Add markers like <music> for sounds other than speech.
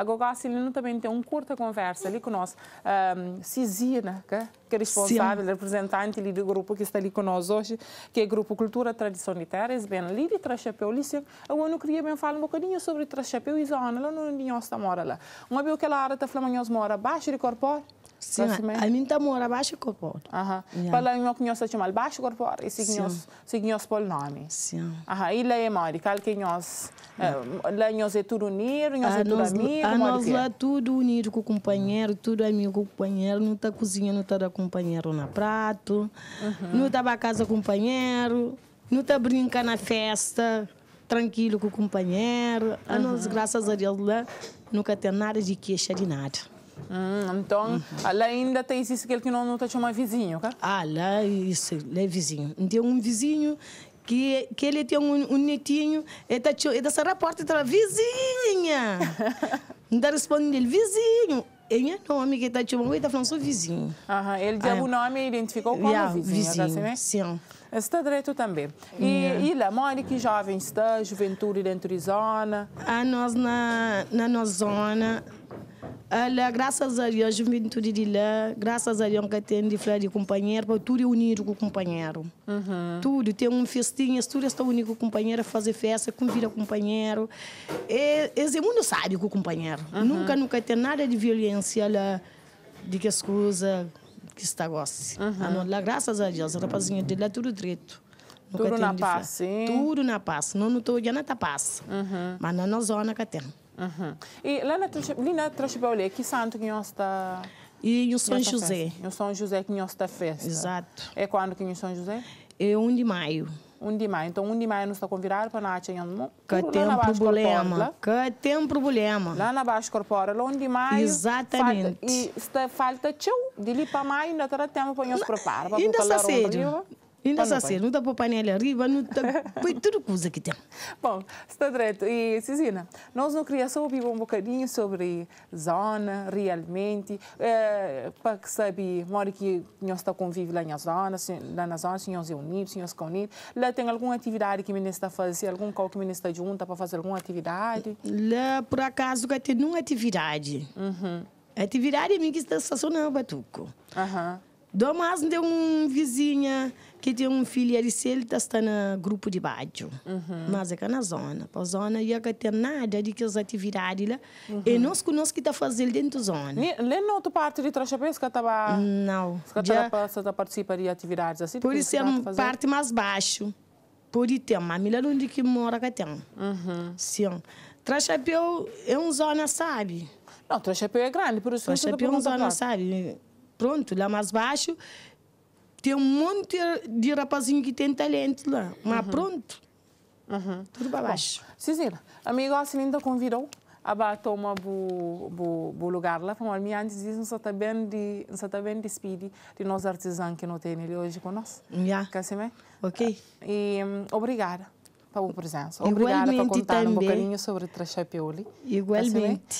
a Gogá Silino também tem uma curta conversa ali conosco. Um, Cisina, que, é responsável, Sim. representante do grupo que está ali conosco hoje, que é o Grupo Cultura Tradição de Terras, bem ali de Trachapéu, Lício. Eu não queria bem falar um bocadinho sobre Trachapéu e Zona, lá onde nós está mora lá. Uma vez que ela era, está falando nós mora abaixo de Corpó, Sim, a mim está mora abaixo corpor. Aham. Para lá que nós chama baixo corpor e se nós se nós nome. Sim. Aham, e lá é mori, cal que nós ah, lá nós é tudo unido, é ah, nós é tudo amigo. Ah, a nós lá tudo unido com o companheiro, tudo amigo com o companheiro. Não está cozinha, não está da companheiro na prato, uhum. não está para casa companheiro, não está brincar na festa, tranquilo com o companheiro. A uhum. nós, graças a Deus, lá nunca tem nada de queixa de nada. Hum, então, uhum. ela ainda tem isso que ele que não, não tá chamando chama vizinho, tá? Ah, lá isso, lá é vizinho. Tem um vizinho que, que ele tem um, um netinho, ele tá, ele tá porta e fala, tá vizinha! <laughs> Não está respondendo ele, vizinho! Ele é nome que tá chamando, ele está falando, sou vizinho. Aham, ele deu o nome e identificou como yeah, vizinho. É vizinho assim, né? sim. Está direito também. E, yeah. e lá, que jovem está, juventude dentro de zona? A ah, nós, na, na nossa zona, Olha, graças a Deus, a juventude de lá, graças a Deus que tem de falar de companheiro, para tudo é unido com o companheiro. Uhum. Tudo, tem um festinha, tudo está unido com o companheiro, fazer festa, convida o companheiro. esse é, é, é muito sábio com o companheiro. Uhum. Nunca, nunca tem nada de violência lá, de que as coisas que está gosta. Uhum. Ah, lá, graças a Deus, rapazinho rapazinha de lá tudo direito. Nunca tudo na paz, sim. Tudo na paz. Não, não estou olhando a paz. Uhum. Mas na zona que tem. E lá na, ali na Trasbaulé, que santo que nós está... E o São Nossa José. Festa. O São José que nós está festa. Exato. É quando que o São José? É 1 de maio. 1 de maio. Então, 1 de maio nos está convidado para nós em tá um... Que tem problema. Que tempo problema. Lá na Baixa Corpora, lá de maio. Exatamente. Falta, e está falta tchau, de ali para maio ainda terá tempo para nos preparar. Ainda está cedo. E tá não só ser, não dá para apanhar ali arriba, não dá para tudo coisa que tem. <laughs> Bom, está direto. E, Cisina, nós não criação só ouvir um bocadinho sobre zona, realmente, eh, para que sabe, mora que nós está convive lá na zona, lá na zona, senhores é unidos, senhores se unidos, lá tem alguma atividade que o ministro está fazer, algum qual que o ministro está junta para fazer alguma atividade? Lá, por acaso, vai ter uma atividade. Uhum. Atividade, é mim que está estacionando, Batuco. Aham. Uhum. Do mais, tem um vizinha que tem um filho ali, se ele tá está no grupo de baixo Uhum. Mas é que é na zona. Para a zona, ia tem nada de que as atividades lá. Uhum. E nós conosco que está fazendo dentro da zona. Lê na outra parte de Trachapés que estava... Não. Que já... participando de atividades assim? Por isso é uma tá parte mais baixo. Por ter, mas melhor onde que mora que tem. Uhum. Sim. Trachapéu é uma zona, sabe? Não, Trachapéu é grande, por isso... Trachapéu é uma zona, sabe? pronto, lá mais baixo, tem um monte de rapazinho que tem talento lá. Mas uhum. pronto, uhum. tudo para baixo. a amigo assim ainda convidou aba tomar bu, bu, bu lugar lá, Para me antes disso não está bem de, não está bem de speed de nós artesãos que não tem ele hoje conosco. Yeah. Casime? Ok. Ah, e um, obrigada pela presença. Obrigada por contar também. um bocadinho sobre Trashapioli. Igualmente.